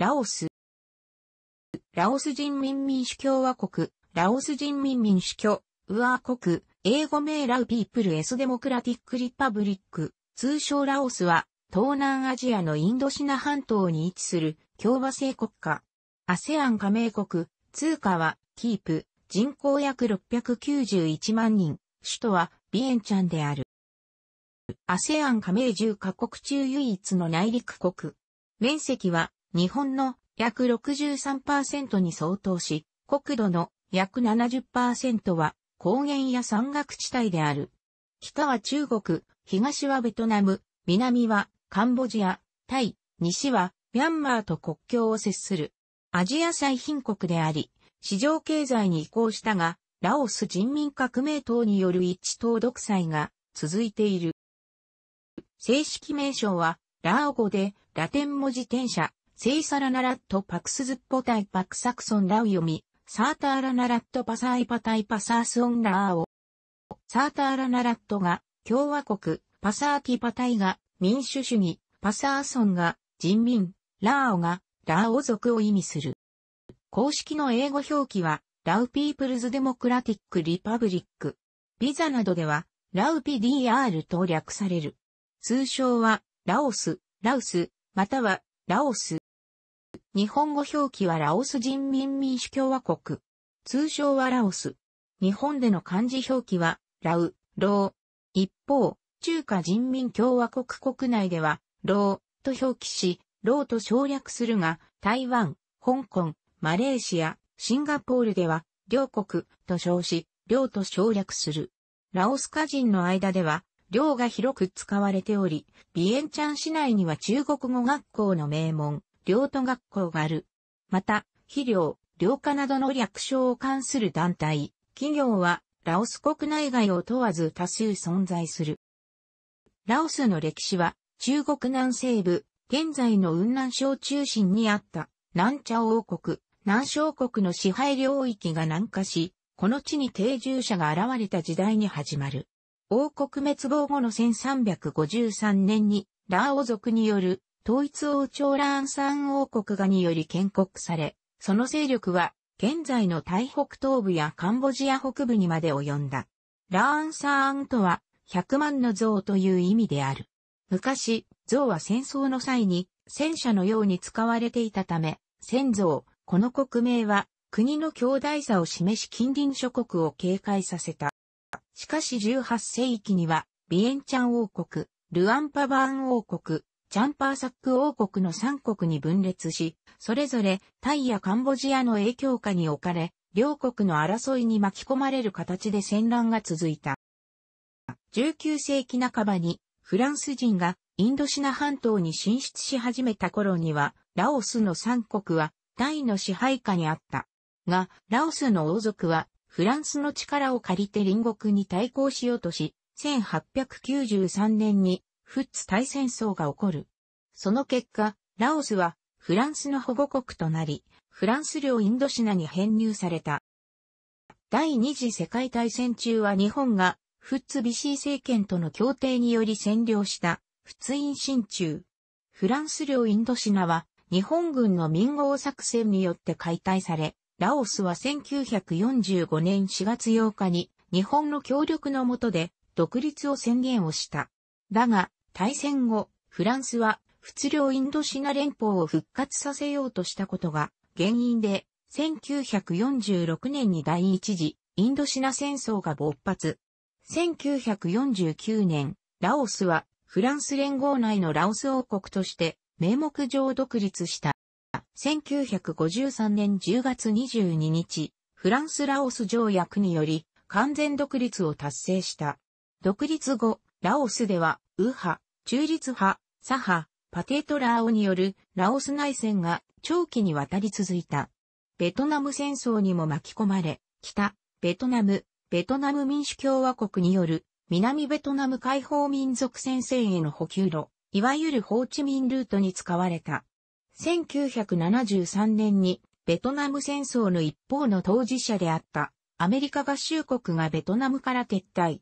ラオス。ラオス人民民主共和国、ラオス人民民主共和国、英語名ラウピープルエスデモクラティックリパブリック、通称ラオスは、東南アジアのインドシナ半島に位置する共和制国家。アセアン加盟国、通貨は、キープ、人口約691万人、首都は、ビエンチャンである。アセアン加盟10カ国中唯一の内陸国。面積は日本の約63%に相当し、国土の約70%は高原や山岳地帯である。北は中国、東はベトナム、南はカンボジア、タイ、西はミャンマーと国境を接する。アジア最貧国であり、市場経済に移行したが、ラオス人民革命党による一党独裁が続いている。正式名称は、ラオ語でラテン文字転写、セイサラナラットパクスズッポタイパクサクソンラウ読み、サーターラナラットパサイパタイパサースオンラーオ。サーターラナラットが共和国、パサーティパタイが民主主義、パサーソンが人民、ラーオがラーオ族を意味する。公式の英語表記は、ラウピープルズデモクラティックリパブリック。ビザなどでは、ラウピ DR と略される。通称は、ラオス、ラウス、または、ラオス。日本語表記はラオス人民民主共和国。通称はラオス。日本での漢字表記は、ラウ、ロウ。一方、中華人民共和国国内では、ロウと表記し、ロウと省略するが、台湾、香港、マレーシア、シンガポールでは、両国と称し、両と省略する。ラオス家人の間では、両が広く使われており、ビエンチャン市内には中国語学校の名門、領土学校がある。また、肥料、両化などの略称を関する団体、企業は、ラオス国内外を問わず多数存在する。ラオスの歴史は、中国南西部、現在の雲南省中心にあった、南茶王国、南小国の支配領域が南下し、この地に定住者が現れた時代に始まる。王国滅亡後の1353年に、ラオ族による統一王朝ランサン王国がにより建国され、その勢力は現在の台北東部やカンボジア北部にまで及んだ。ラーンサーンとは、100万の像という意味である。昔、像は戦争の際に戦車のように使われていたため、戦像、この国名は国の強大さを示し近隣諸国を警戒させた。しかし18世紀には、ビエンチャン王国、ルアンパバーン王国、チャンパーサック王国の3国に分裂し、それぞれタイやカンボジアの影響下に置かれ、両国の争いに巻き込まれる形で戦乱が続いた。19世紀半ばにフランス人がインドシナ半島に進出し始めた頃には、ラオスの3国はタイの支配下にあった。が、ラオスの王族はフランスの力を借りて隣国に対抗しようとし、1893年にフッツ大戦争が起こる。その結果、ラオスはフランスの保護国となり、フランス領インドシナに編入された。第二次世界大戦中は日本がフッツビシー政権との協定により占領した仏印進中。フランス領インドシナは日本軍の民合作戦によって解体され、ラオスは1945年4月8日に日本の協力のもとで独立を宣言をした。だが、大戦後、フランスは仏領インドシナ連邦を復活させようとしたことが原因で、1946年に第一次インドシナ戦争が勃発。1949年、ラオスはフランス連合内のラオス王国として名目上独立した。1953年10月22日、フランス・ラオス条約により完全独立を達成した。独立後、ラオスでは、右派、中立派、左派、パテートラーオによるラオス内戦が長期にわたり続いた。ベトナム戦争にも巻き込まれ、北、ベトナム、ベトナム民主共和国による南ベトナム解放民族戦線への補給路、いわゆるホーチミンルートに使われた。1973年にベトナム戦争の一方の当事者であったアメリカ合衆国がベトナムから撤退。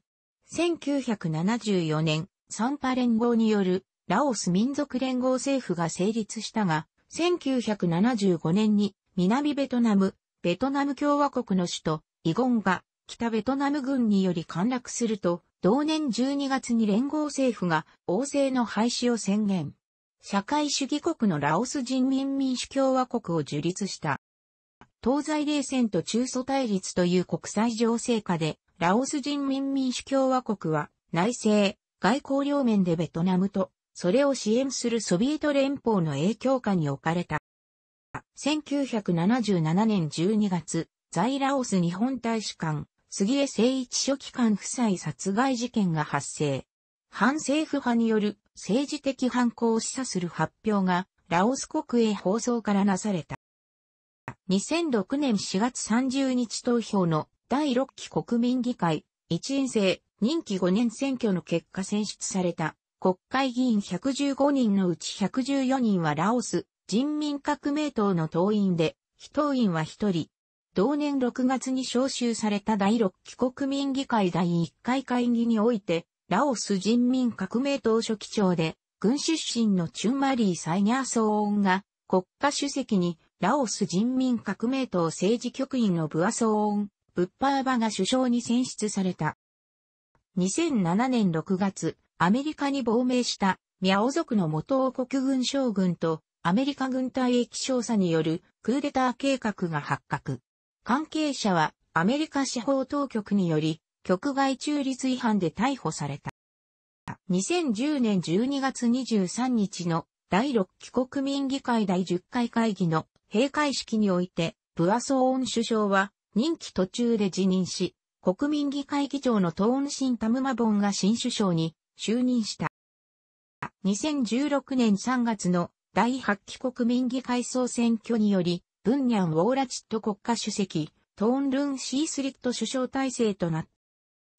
1974年、サンパ連合によるラオス民族連合政府が成立したが、1975年に南ベトナム、ベトナム共和国の首都イゴンが北ベトナム軍により陥落すると、同年12月に連合政府が王政の廃止を宣言。社会主義国のラオス人民民主共和国を樹立した。東西冷戦と中祖対立という国際情勢下で、ラオス人民民主共和国は内政、外交両面でベトナムと、それを支援するソビエト連邦の影響下に置かれた。1977年12月、在ラオス日本大使館、杉江誠一書記官夫妻殺害事件が発生。反政府派による政治的犯行を示唆する発表がラオス国営放送からなされた。2006年4月30日投票の第6期国民議会、一員制任期5年選挙の結果選出された国会議員115人のうち114人はラオス人民革命党の党員で、非党員は1人。同年6月に招集された第6期国民議会第1回会議において、ラオス人民革命党書記長で、軍出身のチュンマリー・サイニャーソーンが、国家主席に、ラオス人民革命党政治局員のブアソーン、ブッパーバが首相に選出された。2007年6月、アメリカに亡命したミャオ族の元王国軍将軍とアメリカ軍隊役少佐によるクーデター計画が発覚。関係者はアメリカ司法当局により局外中立違反で逮捕された。2010年12月23日の第6期国民議会第10回会議の閉会式において、ブアソーン首相は任期途中で辞任し、国民議会議長のトーンシン・タムマボンが新首相に就任した。2016年3月の第8期国民議会総選挙により、ブンニャン・ウォーラチット国家主席、トーン・ルン・シースリット首相体制となっ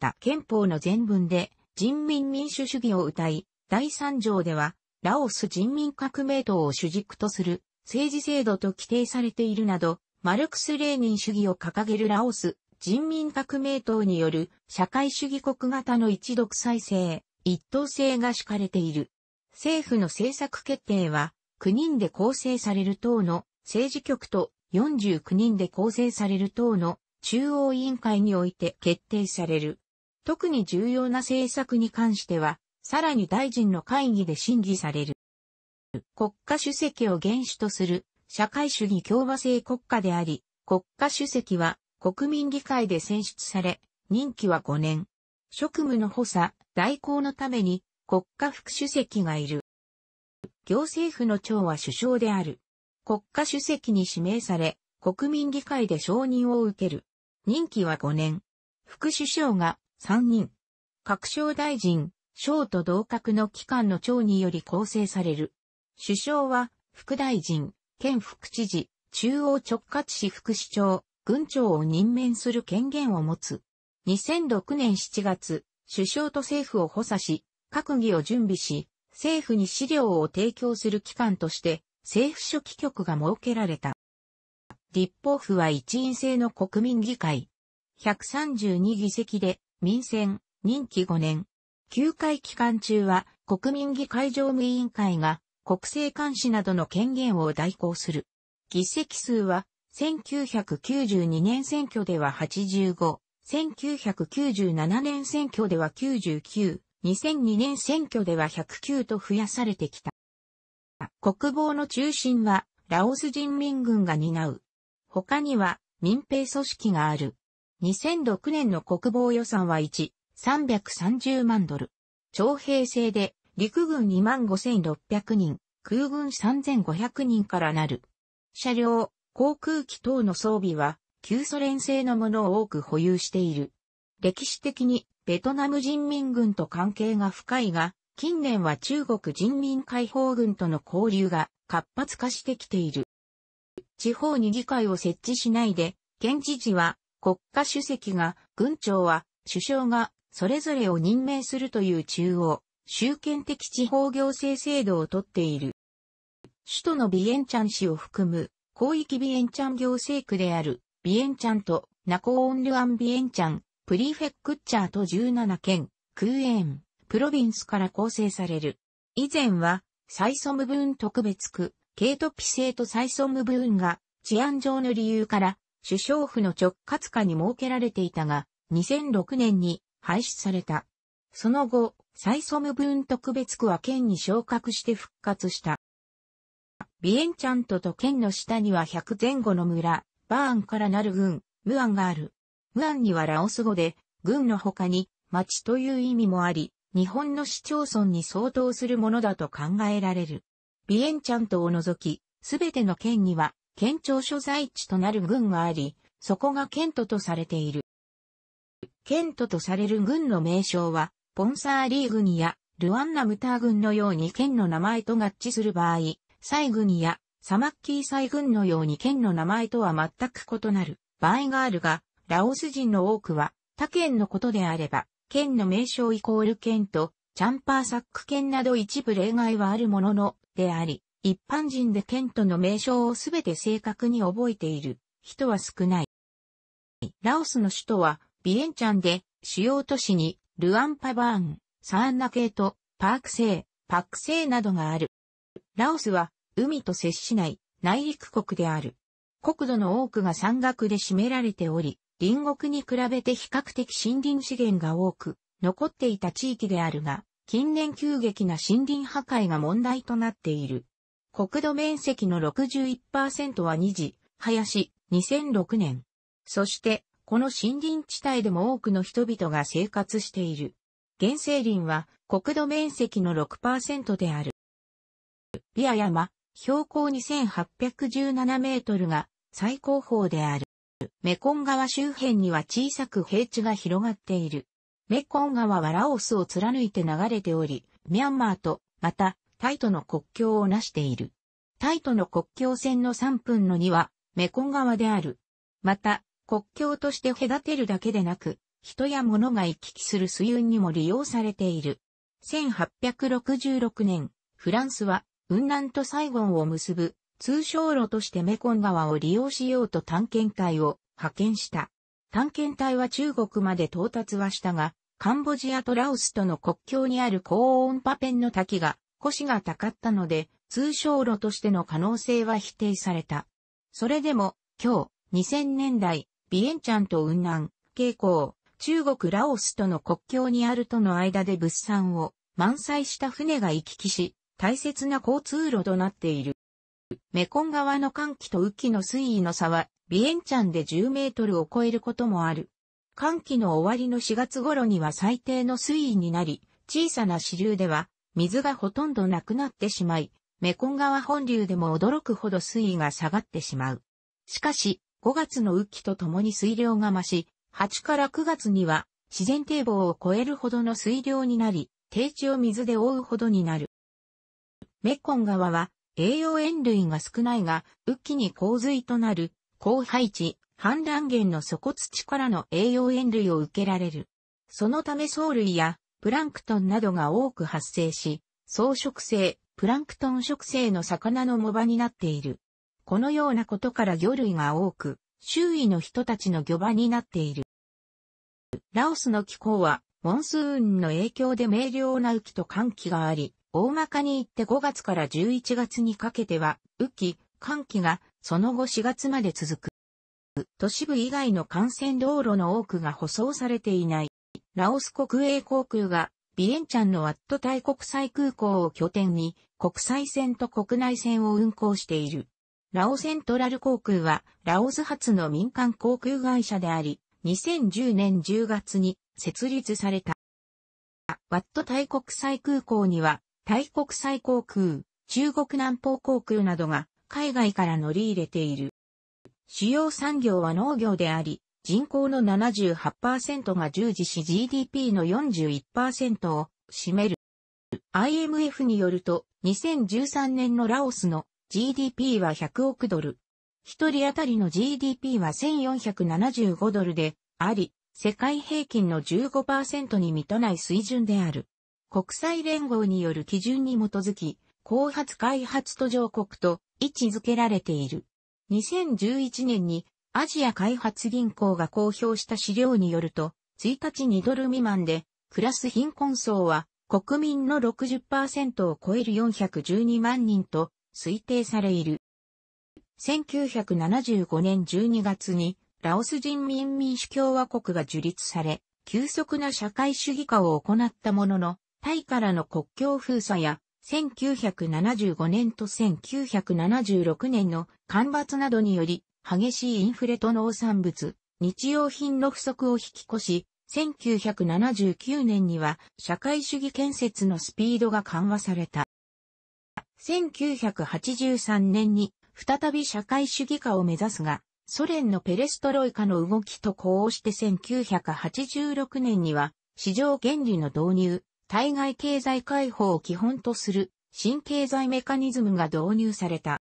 た。憲法の全文で人民民主主義を謳い、第3条では、ラオス人民革命党を主軸とする政治制度と規定されているなど、マルクス・レーニン主義を掲げるラオス人民革命党による社会主義国型の一独裁制、一党制が敷かれている。政府の政策決定は9人で構成される党の政治局と49人で構成される党の中央委員会において決定される。特に重要な政策に関しては、さらに大臣の会議で審議される。国家主席を原始とする社会主義共和制国家であり、国家主席は国民議会で選出され、任期は5年。職務の補佐、代行のために国家副主席がいる。行政府の長は首相である。国家主席に指名され、国民議会で承認を受ける。任期は5年。副首相が3人。各省大臣、省と同格の機関の長により構成される。首相は、副大臣、県副知事、中央直轄市副市長、軍長を任命する権限を持つ。2006年7月、首相と政府を補佐し、閣議を準備し、政府に資料を提供する機関として、政府書記局が設けられた。立法府は一員制の国民議会。132議席で、民選、任期5年。休会期間中は、国民議会常務委員会が、国政監視などの権限を代行する。議席数は、1992年選挙では85、1997年選挙では99、2002年選挙では109と増やされてきた。国防の中心はラオス人民軍が担う。他には民兵組織がある。2006年の国防予算は1、330万ドル。徴兵制で陸軍2万5600人、空軍3500人からなる。車両、航空機等の装備は、旧ソ連製のものを多く保有している。歴史的にベトナム人民軍と関係が深いが、近年は中国人民解放軍との交流が活発化してきている。地方に議会を設置しないで、県知事は国家主席が、軍長は首相がそれぞれを任命するという中央、集権的地方行政制度をとっている。首都のビエンチャン市を含む広域ビエンチャン行政区である、ビエンチャンと、ナコオンルアンビエンチャン、プリフェクチャーと17県、クーエン、プロビンスから構成される。以前は、サイソムブーン特別区、ケートピセートサイソムブーンが、治安上の理由から、首相府の直轄下に設けられていたが、2006年に廃止された。その後、サイソムブーン特別区は県に昇格して復活した。ビエンチャントと県の下には100前後の村、バーンからなる郡、ムアンがある。ムアンにはラオス語で、郡の他に、町という意味もあり、日本の市町村に相当するものだと考えられる。ビエンチャントを除き、すべての県には、県庁所在地となる郡があり、そこが県都とされている。県都とされる郡の名称は、ポンサーリーニや、ルワンナムター郡のように県の名前と合致する場合、西軍やサマッキー西軍のように県の名前とは全く異なる場合があるが、ラオス人の多くは他県のことであれば、県の名称イコール県とチャンパーサック県など一部例外はあるものの、であり、一般人で県との名称をすべて正確に覚えている人は少ない。ラオスの首都はビエンチャンで主要都市にルアンパバーン、サーンナ系とパークセイ、パックセイなどがある。ラオスは海と接しない内陸国である。国土の多くが山岳で占められており、隣国に比べて比較的森林資源が多く、残っていた地域であるが、近年急激な森林破壊が問題となっている。国土面積の61%は2次、林、2006年。そして、この森林地帯でも多くの人々が生活している。原生林は国土面積の6%である。ビア山、標高2817メートルが最高峰である。メコン川周辺には小さく平地が広がっている。メコン川はラオスを貫いて流れており、ミャンマーと、また、タイとの国境をなしている。タイとの国境線の3分の2は、メコン川である。また、国境として隔てるだけでなく、人や物が行き来する水運にも利用されている。1866年、フランスは雲南とサイゴンを結ぶ通商路としてメコン川を利用しようと探検隊を派遣した。探検隊は中国まで到達はしたが、カンボジアとラオスとの国境にある高温パペンの滝が、腰が高かったので、通商路としての可能性は否定された。それでも、今日、2000年代、ビエンチャンと雲南、傾向、中国ラオスとの国境にあるとの間で物産を満載した船が行き来し、大切な交通路となっている。メコン川の寒気と雨季の水位の差は、ビエンチャンで10メートルを超えることもある。寒気の終わりの4月頃には最低の水位になり、小さな支流では水がほとんどなくなってしまい、メコン川本流でも驚くほど水位が下がってしまう。しかし、5月の雨季とともに水量が増し、8から9月には自然堤防を超えるほどの水量になり、低地を水で覆うほどになる。メッコン川は栄養塩類が少ないが、雨季に洪水となる、高配置、氾濫源の底土からの栄養塩類を受けられる。そのため藻類やプランクトンなどが多く発生し、草食性、プランクトン食性の魚の藻場になっている。このようなことから魚類が多く、周囲の人たちの魚場になっている。ラオスの気候は、モンスーンの影響で明瞭な雨季と寒季があり、大まかに言って5月から11月にかけては、雨季、寒季が、その後4月まで続く。都市部以外の幹線道路の多くが舗装されていない。ラオス国営航空が、ビエンチャンのワットタイ国際空港を拠点に、国際線と国内線を運航している。ラオセントラル航空は、ラオス発の民間航空会社であり、2010年10月に設立された。ワット大国際空港には、大国際航空、中国南方航空などが海外から乗り入れている。主要産業は農業であり、人口の78%が従事し GDP の41%を占める。IMF によると、2013年のラオスの GDP は100億ドル。一人当たりの GDP は1475ドルであり、世界平均の15%に満たない水準である。国際連合による基準に基づき、後発開発途上国と位置づけられている。2011年にアジア開発銀行が公表した資料によると、1日2ドル未満で、暮らす貧困層は国民の60%を超える412万人と推定されいる。1975年12月にラオス人民民主共和国が樹立され、急速な社会主義化を行ったものの、タイからの国境封鎖や、1975年と1976年の干ばつなどにより、激しいインフレと農産物、日用品の不足を引き越し、1979年には社会主義建設のスピードが緩和された。1983年に再び社会主義化を目指すが、ソ連のペレストロイカの動きと呼応して1986年には市場原理の導入、対外経済解放を基本とする新経済メカニズムが導入された。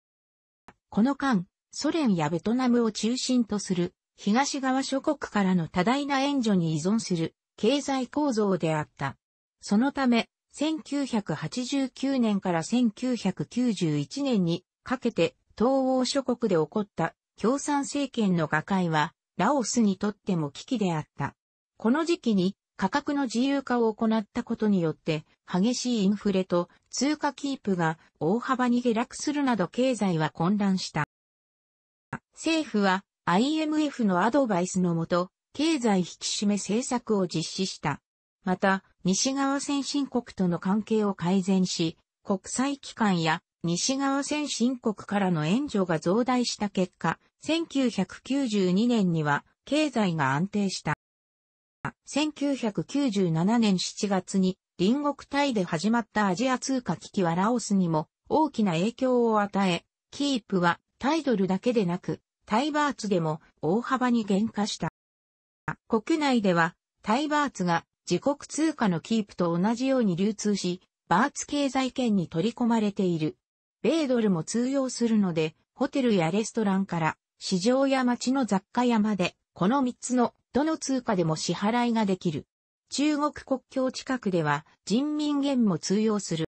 この間、ソ連やベトナムを中心とする東側諸国からの多大な援助に依存する経済構造であった。そのため、1989年から1991年にかけて東欧諸国で起こった共産政権の瓦解は、ラオスにとっても危機であった。この時期に価格の自由化を行ったことによって、激しいインフレと通貨キープが大幅に下落するなど経済は混乱した。政府は IMF のアドバイスのもと、経済引き締め政策を実施した。また、西側先進国との関係を改善し、国際機関や西側先進国からの援助が増大した結果、1992年には経済が安定した。1997年7月に隣国タイで始まったアジア通貨危機はラオスにも大きな影響を与え、キープはタイドルだけでなく、タイバーツでも大幅に減価した。国内ではタイバーツが自国通貨のキープと同じように流通し、バーツ経済圏に取り込まれている。米ドルも通用するので、ホテルやレストランから市場や街の雑貨屋まで、この3つのどの通貨でも支払いができる。中国国境近くでは人民元も通用する。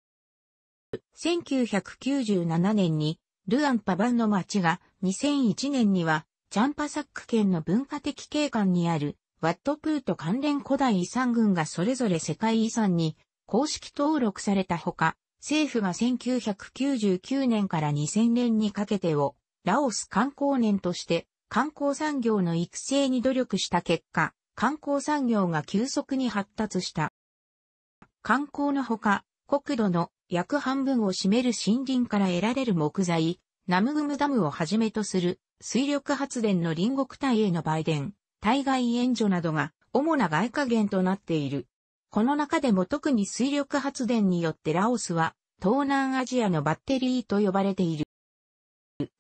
1997年にルアンパバンの町が2001年にはチャンパサック県の文化的景観にあるワットプーと関連古代遺産群がそれぞれ世界遺産に公式登録されたほか、政府が1999年から2000年にかけてをラオス観光年として観光産業の育成に努力した結果、観光産業が急速に発達した。観光のほか、国土の約半分を占める森林から得られる木材、ナムグムダムをはじめとする水力発電の隣国体への売電、対外援助などが主な外貨源となっている。この中でも特に水力発電によってラオスは東南アジアのバッテリーと呼ばれている。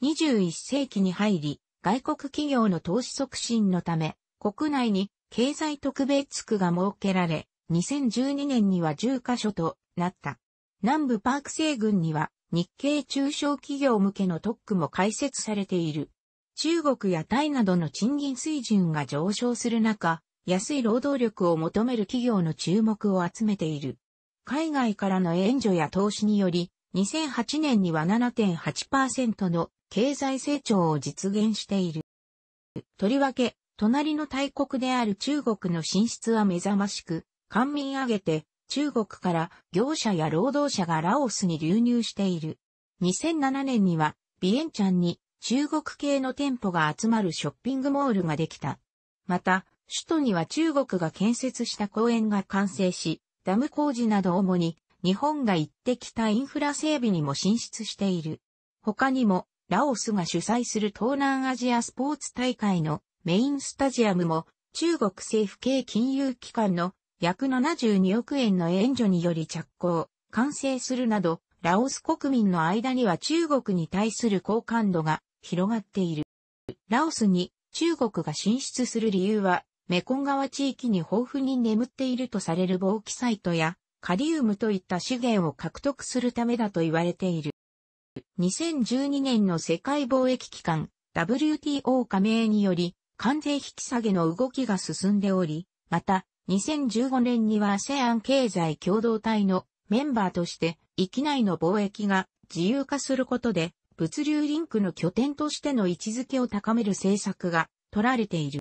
21世紀に入り、外国企業の投資促進のため、国内に経済特別区が設けられ、2012年には10カ所となった。南部パーク西郡には日系中小企業向けの特区も開設されている。中国やタイなどの賃金水準が上昇する中、安い労働力を求める企業の注目を集めている。海外からの援助や投資により、2008年には7.8%の経済成長を実現している。とりわけ、隣の大国である中国の進出は目覚ましく、官民挙げて中国から業者や労働者がラオスに流入している。2007年には、ビエンチャンに中国系の店舗が集まるショッピングモールができた。また、首都には中国が建設した公園が完成し、ダム工事など主に日本が行ってきたインフラ整備にも進出している。他にもラオスが主催する東南アジアスポーツ大会のメインスタジアムも中国政府系金融機関の約72億円の援助により着工、完成するなど、ラオス国民の間には中国に対する好感度が広がっている。ラオスに中国が進出する理由は、メコン川地域に豊富に眠っているとされる防気サイトや、カリウムといった資源を獲得するためだと言われている。2012年の世界貿易機関 WTO 加盟により関税引き下げの動きが進んでおり、また2015年には ASEAN 経済共同体のメンバーとして域内の貿易が自由化することで物流リンクの拠点としての位置づけを高める政策が取られている。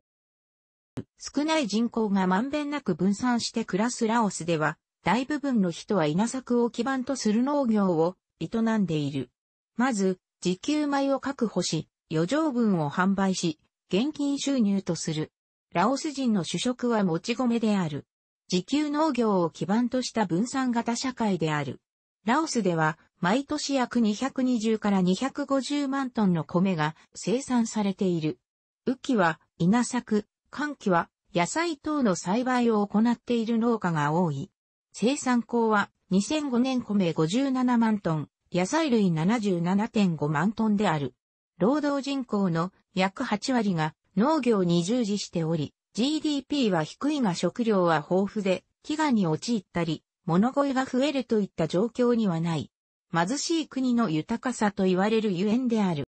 少ない人口がまんべんなく分散して暮らすラオスでは、大部分の人は稲作を基盤とする農業を営んでいる。まず、時給米を確保し、余剰分を販売し、現金収入とする。ラオス人の主食はもち米である。時給農業を基盤とした分散型社会である。ラオスでは、毎年約220から250万トンの米が生産されている。雨季は稲作、寒季は野菜等の栽培を行っている農家が多い。生産工は2005年米57万トン、野菜類77.5万トンである。労働人口の約8割が農業に従事しており、GDP は低いが食料は豊富で、飢餓に陥ったり、物乞いが増えるといった状況にはない。貧しい国の豊かさと言われるゆえんである。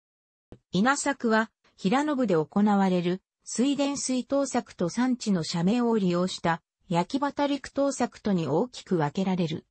稲作は、平野部で行われる水田水稲作と産地の社名を利用した焼き畑陸稲作とに大きく分けられる。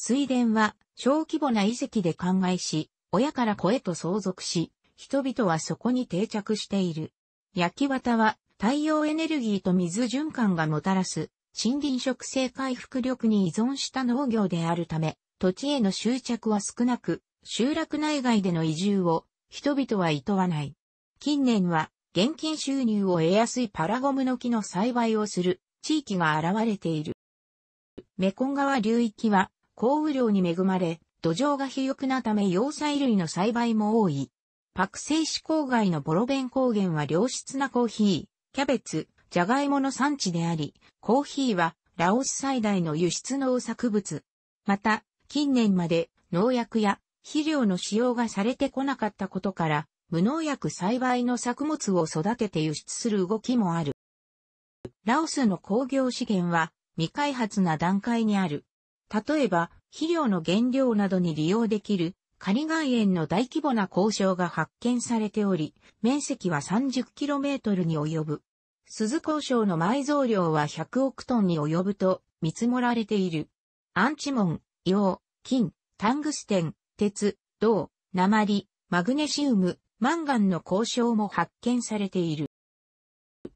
水田は小規模な遺跡で灌漑し、親から子へと相続し、人々はそこに定着している。焼き綿は太陽エネルギーと水循環がもたらす森林植生回復力に依存した農業であるため、土地への執着は少なく、集落内外での移住を人々は厭わない。近年は現金収入を得やすいパラゴムの木の栽培をする地域が現れている。メコン川流域は降雨量に恵まれ、土壌が肥沃なため要塞類の栽培も多い。パクセイ郊外のボロベン高原は良質なコーヒー、キャベツ、ジャガイモの産地であり、コーヒーはラオス最大の輸出農作物。また、近年まで農薬や肥料の使用がされてこなかったことから、無農薬栽培の作物を育てて輸出する動きもある。ラオスの工業資源は未開発な段階にある。例えば、肥料の原料などに利用できる、仮岩塩の大規模な交渉が発見されており、面積は 30km に及ぶ。鈴交渉の埋蔵量は100億トンに及ぶと見積もられている。アンチモン、硫金、タングステン、鉄、銅、鉛、マグネシウム、マンガンの交渉も発見されている。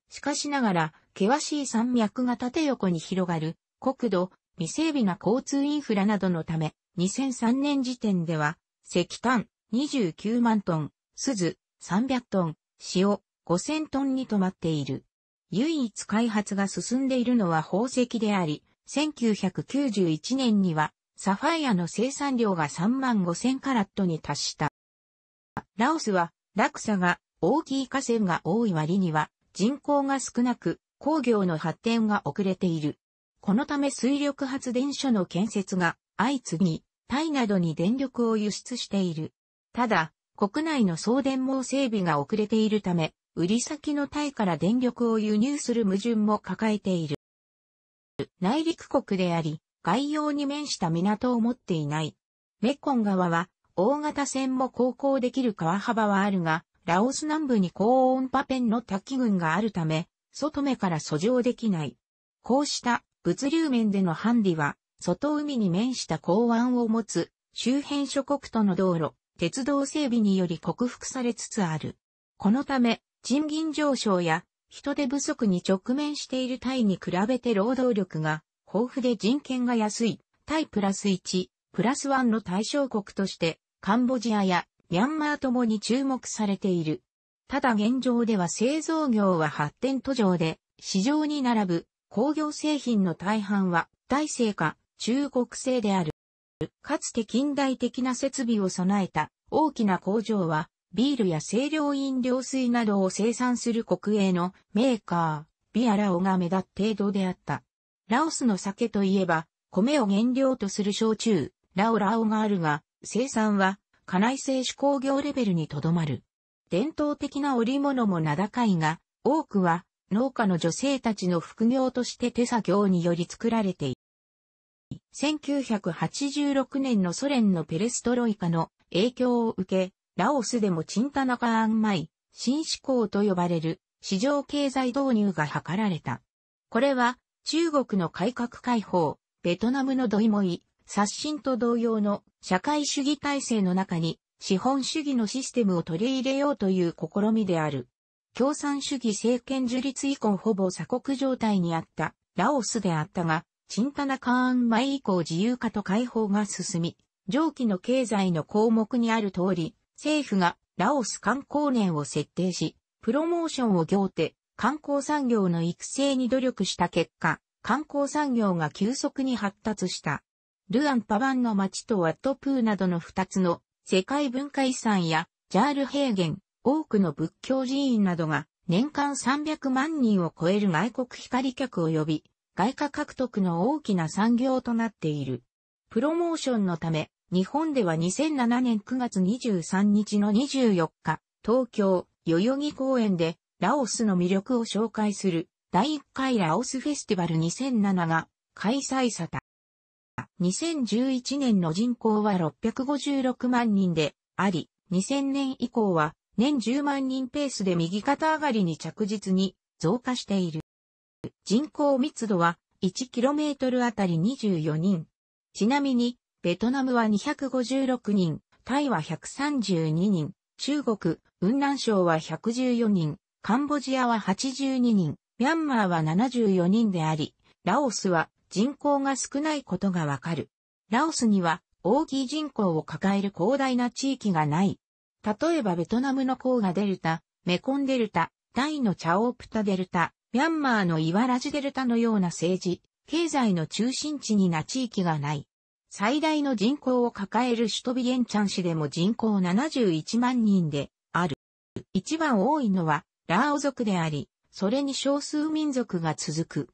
しかしながら、険しい山脈が縦横に広がる、国土、未整備な交通インフラなどのため、2003年時点では、石炭29万トン、鈴300トン、塩5000トンに止まっている。唯一開発が進んでいるのは宝石であり、1991年にはサファイアの生産量が3万5000カラットに達した。ラオスは落差が大きい河川が多い割には人口が少なく工業の発展が遅れている。このため水力発電所の建設が相次ぎ、タイなどに電力を輸出している。ただ、国内の送電網整備が遅れているため、売り先のタイから電力を輸入する矛盾も抱えている。内陸国であり、外洋に面した港を持っていない。メコン川は、大型船も航行できる川幅はあるが、ラオス南部に高温パペンの滝群があるため、外目から遡上できない。こうした物流面でのハンディは、外海に面した港湾を持つ周辺諸国との道路、鉄道整備により克服されつつある。このため、賃金上昇や人手不足に直面しているタイに比べて労働力が豊富で人権が安いタイプラス1、プラス1の対象国としてカンボジアやミャンマーともに注目されている。ただ現状では製造業は発展途上で市場に並ぶ工業製品の大半は、大製か中国製である。かつて近代的な設備を備えた大きな工場は、ビールや清涼飲料水などを生産する国営のメーカー、ビアラオが目立って程度であった。ラオスの酒といえば、米を原料とする焼酎、ラオラオがあるが、生産は、家内製手工業レベルにとどまる。伝統的な織物も名高いが、多くは農家の女性たちの副業として手作業により作られている。1986年のソ連のペレストロイカの影響を受け、ラオスでもチンタナカアンマイ、新思考と呼ばれる市場経済導入が図られた。これは中国の改革開放、ベトナムのドイモイ、刷新と同様の社会主義体制の中に資本主義のシステムを取り入れようという試みである。共産主義政権樹立以降ほぼ鎖国状態にあったラオスであったが、チンタナカーン前以降自由化と解放が進み、上記の経済の項目にある通り、政府がラオス観光年を設定し、プロモーションを行って観光産業の育成に努力した結果、観光産業が急速に発達した。ルアンパワンの町とワットプーなどの二つの世界文化遺産やジャール平原、多くの仏教寺院などが年間300万人を超える外国光客を呼び、外貨獲得の大きな産業となっている。プロモーションのため、日本では2007年9月23日の24日、東京、代々木公園で、ラオスの魅力を紹介する、第1回ラオスフェスティバル2007が開催された。2011年の人口は656万人であり、2000年以降は年10万人ペースで右肩上がりに着実に増加している。人口密度は 1km あたり24人。ちなみに、ベトナムは256人、タイは132人、中国、雲南省は114人、カンボジアは82人、ミャンマーは74人であり、ラオスは人口が少ないことがわかる。ラオスには、大きい人口を抱える広大な地域がない。例えばベトナムのコーガデルタ、メコンデルタ、タイのチャオープタデルタ、ミャンマーのイワラジデルタのような政治、経済の中心地にな地域がない。最大の人口を抱える首都ビエンチャン市でも人口71万人である。一番多いのはラオ族であり、それに少数民族が続く。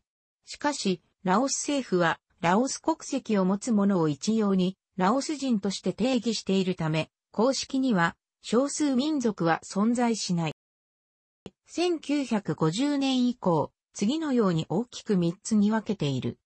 しかし、ラオス政府はラオス国籍を持つ者を一様にラオス人として定義しているため、公式には少数民族は存在しない。1950年以降、次のように大きく3つに分けている。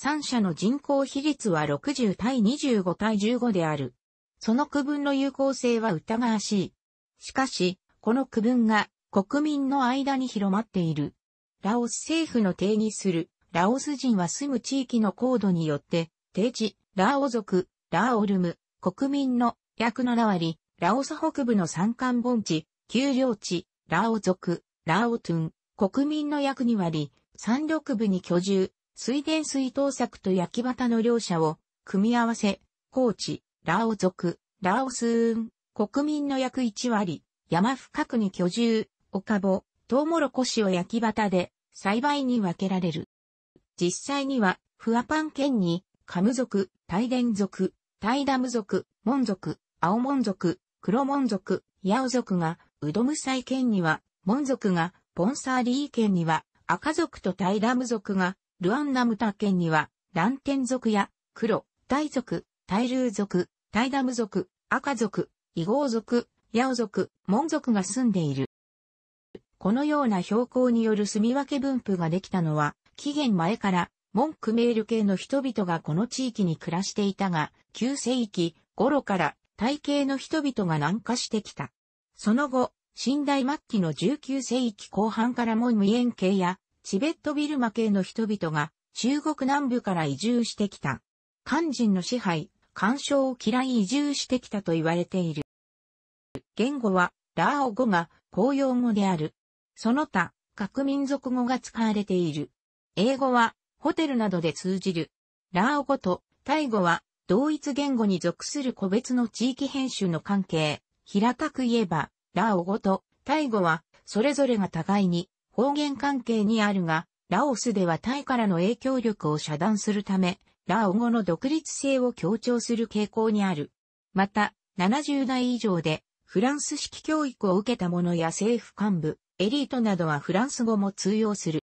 3社の人口比率は60対25対15である。その区分の有効性は疑わしい。しかし、この区分が国民の間に広まっている。ラオス政府の定義する、ラオス人は住む地域の高度によって、定地、ラオ族、ラオルム、国民の約7割、ラオサ北部の山間盆地、丘陵地、ラオ族、ラオトゥン、国民の約2割、山緑部に居住、水田水稲作と焼き畑の両者を、組み合わせ、高地、ラオ族、ラオスーン、国民の約1割、山深くに居住、丘ぼ、トウモロコシを焼き畑で、栽培に分けられる。実際には、フアパン県に、カム族、タイデン族、タイダム族、モン族、アオモン族、黒門族、ヤオ族が、ウドムサイ県には、門族が、ポンサーリー県には、赤族とタイラム族が、ルアンナムタ県には、ランテン族や、黒、タイ族、タイルー族、タイダム族、赤族、イゴー族、ヤオ族、モン族が住んでいる。このような標高による住み分け分布ができたのは、紀元前から、モンクメール系の人々がこの地域に暮らしていたが、旧世紀頃から体系の人々が南下してきた。その後、新大末期の19世紀後半からも無縁系やチベットビルマ系の人々が中国南部から移住してきた。漢人の支配、干渉を嫌い移住してきたと言われている。言語はラーオ語が公用語である。その他、各民族語が使われている。英語はホテルなどで通じる。ラーオ語とタイ語は同一言語に属する個別の地域編集の関係、平たく言えば、ラオ語とタイ語は、それぞれが互いに方言関係にあるが、ラオスではタイからの影響力を遮断するため、ラオ語の独立性を強調する傾向にある。また、70代以上で、フランス式教育を受けた者や政府幹部、エリートなどはフランス語も通用する。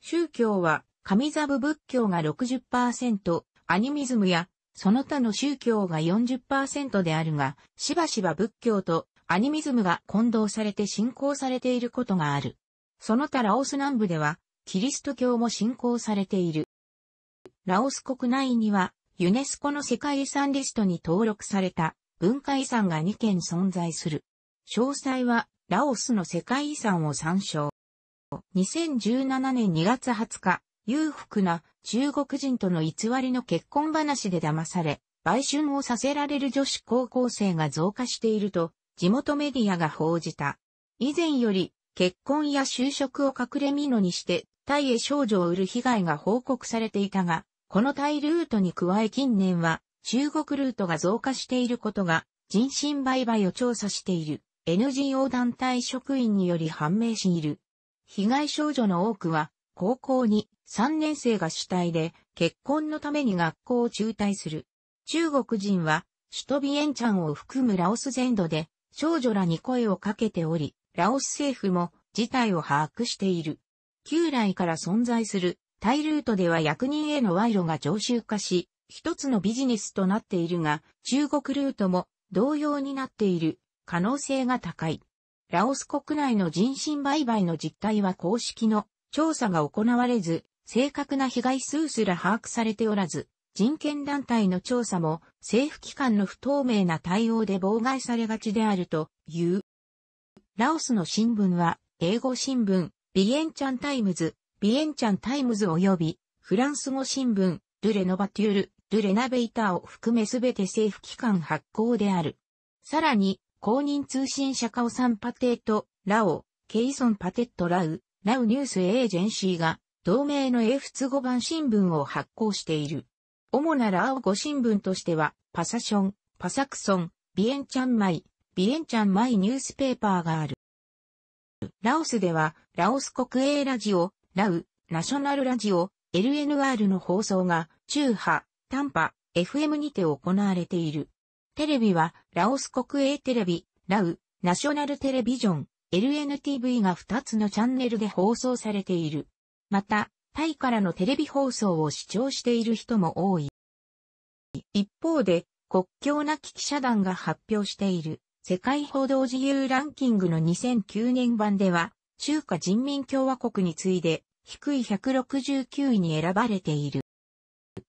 宗教は、神座部仏教が60%、アニミズムやその他の宗教が40%であるが、しばしば仏教とアニミズムが混同されて信仰されていることがある。その他ラオス南部では、キリスト教も信仰されている。ラオス国内には、ユネスコの世界遺産リストに登録された文化遺産が2件存在する。詳細は、ラオスの世界遺産を参照。2017年2月20日、裕福な中国人との偽りの結婚話で騙され、売春をさせられる女子高校生が増加していると、地元メディアが報じた。以前より、結婚や就職を隠れ蓑にして、タイへ少女を売る被害が報告されていたが、このタイルートに加え近年は、中国ルートが増加していることが、人身売買を調査している NGO 団体職員により判明している。被害少女の多くは、高校に3年生が主体で結婚のために学校を中退する。中国人は首都ビエンチャンを含むラオス全土で少女らに声をかけており、ラオス政府も事態を把握している。旧来から存在するタイルートでは役人への賄賂が常習化し、一つのビジネスとなっているが、中国ルートも同様になっている可能性が高い。ラオス国内の人身売買の実態は公式の調査が行われず、正確な被害数すら把握されておらず、人権団体の調査も政府機関の不透明な対応で妨害されがちであるという。ラオスの新聞は、英語新聞、ビエンチャンタイムズ、ビエンチャンタイムズ及び、フランス語新聞、ルレノバテュール、ルレナベイターを含めすべて政府機関発行である。さらに、公認通信社カオサンパテート、ラオ、ケイソンパテットラウ、ラウニュースエージェンシーが、同名の英仏語版新聞を発行している。主なラオ語新聞としては、パサション、パサクソン、ビエンチャンマイ、ビエンチャンマイニュースペーパーがある。ラオスでは、ラオス国営ラジオ、ラウ、ナショナルラジオ、LNR の放送が、中波、短波、FM にて行われている。テレビは、ラオス国営テレビ、ラウ、ナショナルテレビジョン、LNTV が2つのチャンネルで放送されている。また、タイからのテレビ放送を視聴している人も多い。一方で、国境なき記者団が発表している世界報道自由ランキングの2009年版では、中華人民共和国に次いで低い169位に選ばれている。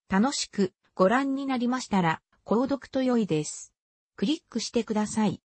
楽しくご覧になりましたら、購読と良いです。クリックしてください。